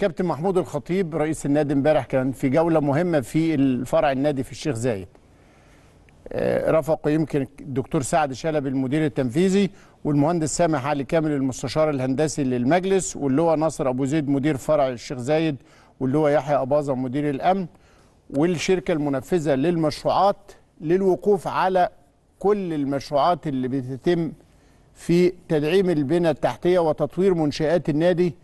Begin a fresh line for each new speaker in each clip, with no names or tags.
كابتن محمود الخطيب رئيس النادي امبارح كان في جوله مهمه في الفرع النادي في الشيخ زايد آه، رفق يمكن الدكتور سعد شلبي المدير التنفيذي والمهندس سامح علي كامل المستشار الهندسي للمجلس واللي هو ناصر ابو زيد مدير فرع الشيخ زايد واللي هو يحيى اباظه مدير الامن والشركه المنفذه للمشروعات للوقوف على كل المشروعات اللي بتتم في تدعيم البنى التحتيه وتطوير منشات النادي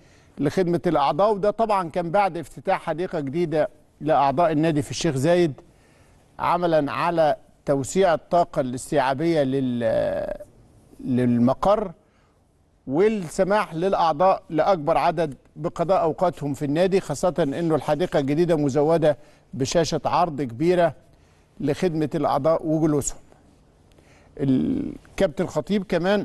لخدمة الأعضاء وده طبعا كان بعد افتتاح حديقة جديدة لأعضاء النادي في الشيخ زايد عملا على توسيع الطاقة الاستيعابية للمقر والسماح للأعضاء لأكبر عدد بقضاء أوقاتهم في النادي خاصة أنه الحديقة الجديدة مزودة بشاشة عرض كبيرة لخدمة الأعضاء وجلوسهم الكابتن الخطيب كمان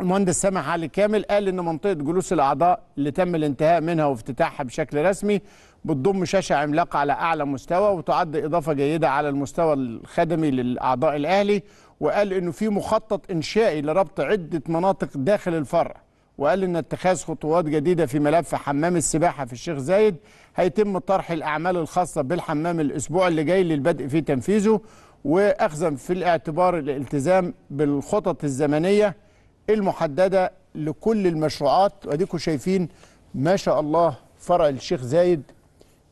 المهندس سامح علي كامل قال ان منطقه جلوس الاعضاء اللي تم الانتهاء منها وافتتاحها بشكل رسمي بتضم شاشه عملاقه على اعلى مستوى وتعد اضافه جيده على المستوى الخدمي للاعضاء الاهلي وقال انه في مخطط انشائي لربط عده مناطق داخل الفرع وقال ان اتخاذ خطوات جديده في ملف حمام السباحه في الشيخ زايد هيتم طرح الاعمال الخاصه بالحمام الاسبوع اللي جاي للبدء في تنفيذه واخذا في الاعتبار الالتزام بالخطط الزمنيه المحددة لكل المشروعات واديكم شايفين ما شاء الله فرع الشيخ زايد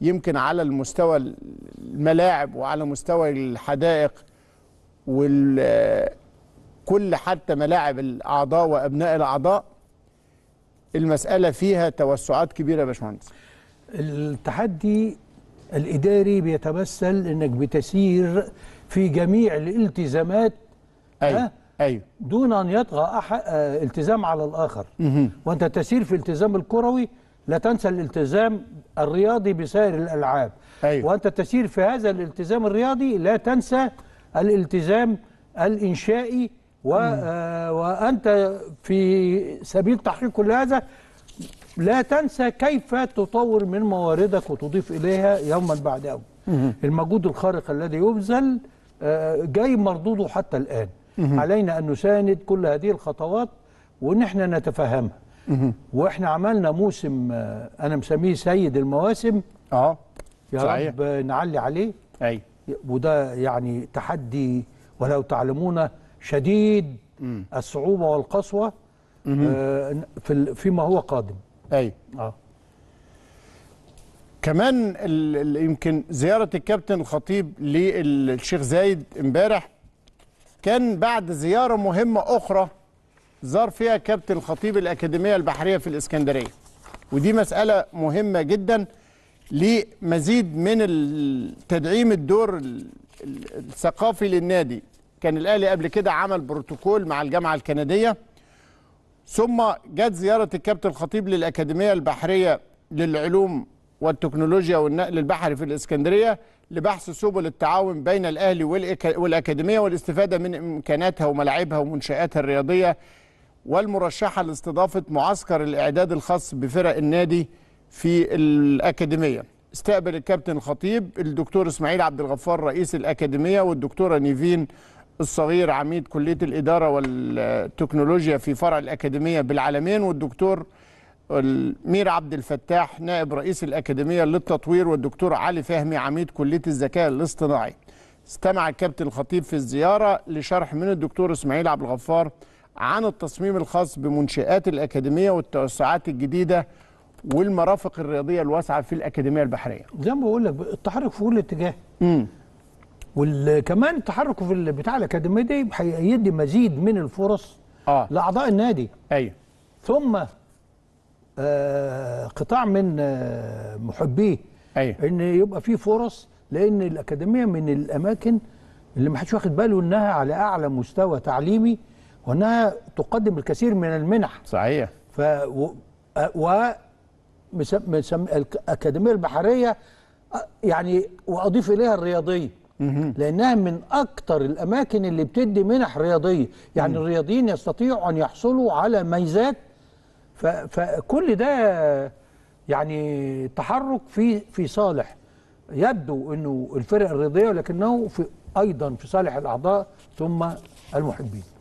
يمكن على المستوى الملاعب وعلى مستوى الحدائق وكل حتى ملاعب الأعضاء وأبناء الأعضاء المسألة فيها توسعات كبيرة يا باشمهندس التحدي الإداري بيتمثل أنك
بتسير في جميع الالتزامات أيوة. ايوه دون ان يطغى أح... آه، التزام على الاخر مه. وانت تسير في التزام الكروي لا تنسى الالتزام الرياضي بسائر الالعاب أيوه. وانت تسير في هذا الالتزام الرياضي لا تنسى الالتزام الانشائي و... آه وانت في سبيل تحقيق كل هذا لا تنسى كيف تطور من مواردك وتضيف اليها يوما بعد يوم المجهود الخارق الذي يبذل آه، جاي مردوده حتى الان علينا أن نساند كل هذه الخطوات وأن احنا نتفهمها وإحنا عملنا موسم آه، أنا مسميه سيد المواسم اه يا صحيح. رب نعلي عليه أي. وده يعني تحدي ولو تعلمون شديد مم.
الصعوبة والقسوة آه، في فيما هو قادم أي آه. كمان يمكن زيارة الكابتن الخطيب للشيخ زايد امبارح كان بعد زيارة مهمة أخرى زار فيها كابتن الخطيب الأكاديمية البحرية في الإسكندرية ودي مسألة مهمة جدا لمزيد من تدعيم الدور الثقافي للنادي كان الأهلي قبل كده عمل بروتوكول مع الجامعة الكندية ثم جت زيارة الكابتن الخطيب للأكاديمية البحرية للعلوم والتكنولوجيا والنقل البحري في الإسكندرية لبحث سبل التعاون بين الأهلي والأكاديمية والاستفادة من إمكاناتها وملاعبها ومنشآتها الرياضية والمرشحة لاستضافة معسكر الإعداد الخاص بفرق النادي في الأكاديمية استقبل الكابتن الخطيب الدكتور إسماعيل عبد الغفار رئيس الأكاديمية والدكتورة نيفين الصغير عميد كلية الإدارة والتكنولوجيا في فرع الأكاديمية بالعالمين والدكتور المير عبد الفتاح نائب رئيس الأكاديمية للتطوير والدكتور علي فهمي عميد كلية الذكاء الاصطناعي استمع الكابتن الخطيب في الزيارة لشرح من الدكتور إسماعيل عبد الغفار عن التصميم الخاص بمنشآت الأكاديمية والتوسعات الجديدة والمرافق الرياضية الواسعة في الأكاديمية البحرية زي ما بقول لك التحرك في كل اتجاه
وكمان التحرك في بتاع الأكاديمية دي هيدي مزيد من الفرص آه. لأعضاء النادي أيوه ثم آه، قطاع من آه، محبيه أيوة. ان يبقى في فرص لان الاكاديميه من الاماكن اللي ما حدش واخد باله انها على اعلى مستوى تعليمي وانها تقدم الكثير من المنح صحيح ف و, و... مسم... مسم... الاكاديميه البحريه يعني واضيف اليها الرياضيه لانها من اكثر الاماكن اللي بتدي منح رياضيه يعني الرياضيين يستطيعوا ان يحصلوا على ميزات فكل ده يعني تحرك في في صالح يبدو انه الفرق الرياضيه ولكنه في ايضا في صالح الاعضاء ثم المحبين